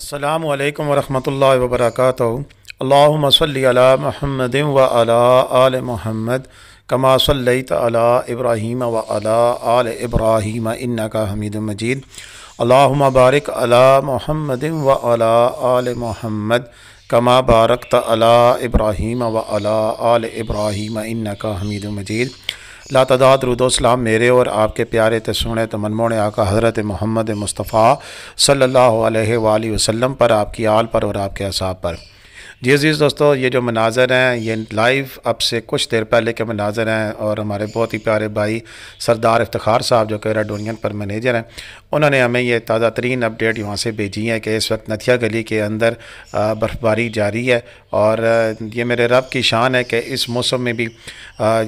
अल्लाम वरहमल वबरक अल्लाम सल महमद व आल महमद कमा सल्ल अला इब्राहीम व अला आल इब्राहीम इन्ना का हमीद मजीद अल्लाम बारक अला महमद व अला आल महमद कमा बारक अला इब्राहीम व अला आल इब्राहीम इन्ना का हमीद मजीद लातदाद रुदोसलाम मेरे और आपके प्यारे सुने तो मनमोड़े आका हज़रत मोहम्मद मुस्तफ़ा सल्ला वसम पर आपकी आल पर और आपके असाब पर जी अज़ीज़ दोस्तों ये जो मनाजर हैं ये लाइव अब से कुछ देर पहले के मनाजर हैं और हमारे बहुत ही प्यारे भाई सरदार इफ्तार साहब जो कि रेड यूनियन पर मैनेजर हैं उन्होंने हमें ये ताज़ा तरीन अपडेट यहाँ से भेजी है कि इस वक्त नथिया गली के अंदर बर्फ़बारी जारी है और ये मेरे रब की शान है कि इस मौसम में भी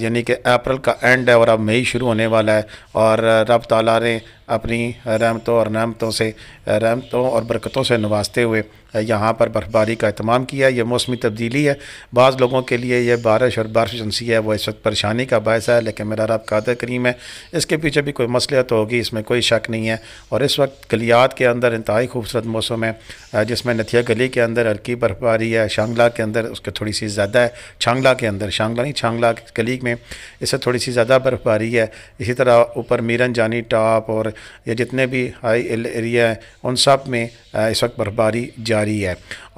यानी कि अप्रैल का एंड है और अब मई शुरू होने वाला है और रब तला ने अपनी रहमतों और नामतों से रहमतों और बरकतों से नवाजते हुए यहाँ पर बर्फ़बारी का अहतमाम किया यह मौसमी तब्दीली है बाज़ लोगों के लिए यह बारिश और बारिश जनसी है वह इस वक्त परेशानी का बायस है लेकिन मेरा रब कादर करीम है इसके पीछे भी कोई मसलियत होगी इसमें कोई शक नहीं है और इस वक्त गलियात के अंदर इंतहाई खूबसूरत मौसम है जिसमें नथिया गली के अंदर हल्की बर्फ़बारी है शांगला के अंदर उसके थोड़ी सी ज़्यादा है छांगला के अंदर शांगला नहीं छांगला गली में इससे थोड़ी सी ज़्यादा बर्फ़बारी है इसी तरह ऊपर मीरन जानी टॉप और या जितने भी हाई एरिया हैं उन सब में इस वक्त बर्फबारी जारी है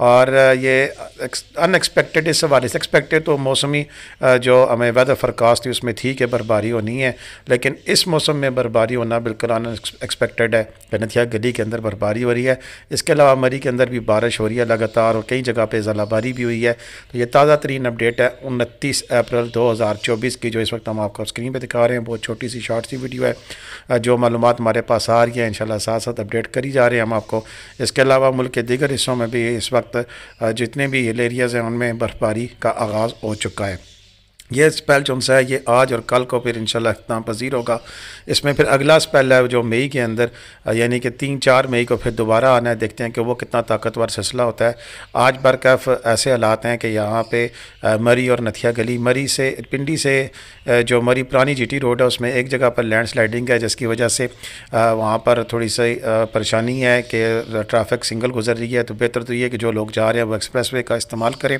और ये अनएक्सपेक्टेड इस हवाले से एक्सपेक्टेड तो मौसमी जो हमें वेदर फरकास्ट थी उसमें थी कि बर्फबारी होनी है लेकिन इस मौसम में बर्फबारी होना बिल्कुल अनएक्सपेक्टेड है कनथिया गली के अंदर बर्फबारी हो रही है इसके अलावा मरी के अंदर भी बारिश हो रही है लगातार और कई जगह पर जलाबारी भी हुई है तो ये ताज़ा तरीन अपडेट है उनतीस अप्रैल दो हज़ार चौबीस की जो इस वक्त हम आपको स्क्रीन पर दिखा रहे हैं बहुत छोटी सी शॉर्ट सी वीडियो है जो मालूम हमारे पास आ रही है इन साथ साथ अपडेट करी जा रहे हैं हम आपको इसके अलावा मुल्क के दीगर हिस्सों में भी इस वक्त जितने भी हिल एरियाज़ हैं उनमें बर्फ़बारी का आगाज़ हो चुका है ये स्पेल जो सा है ये आज और कल को फिर इंशाल्लाह इतना पजीर होगा इसमें फिर अगला स्पेल है जो मई के अंदर यानी कि तीन चार मई को फिर दोबारा आना है देखते हैं कि वो कितना ताकतवर सिलसिला होता है आज बरकफ ऐसे हालात हैं कि यहाँ पे मरी और नथिया गली मरी से पिंडी से जो मरी पुरानी जी रोड है उसमें एक जगह पर लैंड स्लाइडिंग है जिसकी वजह से वहाँ पर थोड़ी सी परेशानी है कि ट्रैफिक सिंगल गुजर रही है तो बेहतर तो ये कि जो लोग जा रहे हैं वो एक्सप्रेस का इस्तेमाल करें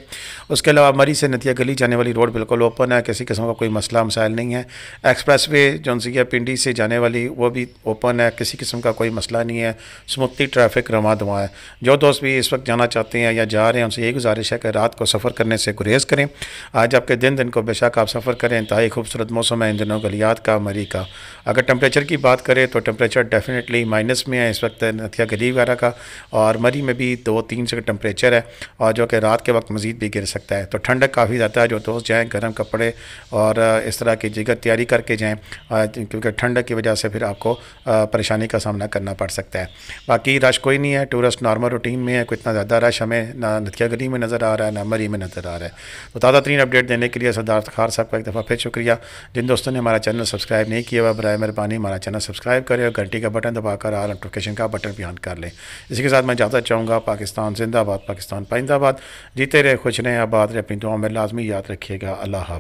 उसके अलावा मरी से नथिया गली जाने वाली रोड बिल्कुल ओपन ओपन है किसी किस्म का कोई मसला मसाइल नहीं है एक्सप्रेस वे जौनसिया पिंडी से जाने वाली वो भी ओपन है किसी किस्म का कोई मसला नहीं है स्मूथली ट्रैफिक रवा दवा है जो दोस्त भी इस वक्त जाना चाहते हैं या जा रहे हैं उनसे यही गुजारिश है कि रात को सफ़र करने से गुरेज करें आज आपके दिन दिन को बेशक आप सफ़र करें इंतहाई खूबसूरत मौसम है इन दिनों गलियात का मरी का अगर टेम्परेचर की बात करें तो टेम्परेचर डेफिनेटली माइनस में है इस वक्त नथिया गली वगैरह का और मरी में भी दो तीन से टेम्परेचर है और जो कि रात के वक्त मज़ीद भी गिर सकता है तो ठंडक काफ़ी ज़्यादा है जो दोस्त जाएँ गर्म कपड़े कपड़े और इस तरह की जगह तैयारी करके जाएँ क्योंकि ठंड की वजह से फिर आपको परेशानी का सामना करना पड़ सकता है बाकी रश कोई नहीं है टूरिस्ट नॉर्मल रूटीन में है कोई इतना ज़्यादा रश हमें ना नथिया गली में नज़र आ रहा है ना मरी में नज़र आ रहा है तो ताज़ा तरीन अपडेट देने के लिए सरदार खार साहब का एक दफ़ा फिर शुक्रिया जिन दोस्तों ने हमारा चैनल सब्सक्राइब नहीं किया हुआ बरए मेहरबानी हमारा चैनल सब्सक्राइब करें और घंटी का बटन दबाकर आ नोटिफिकेशन का बटन भी ऑन कर लें इसी के साथ मैं ज़्यादा चाहूँगा पाकिस्तान जिंदाबाद पाकिस्तान पाइंदाबाद जीते रहे खुश रहें आबाद रहे अपनी दुआ में लाजमी याद रखिएगा अल्लाह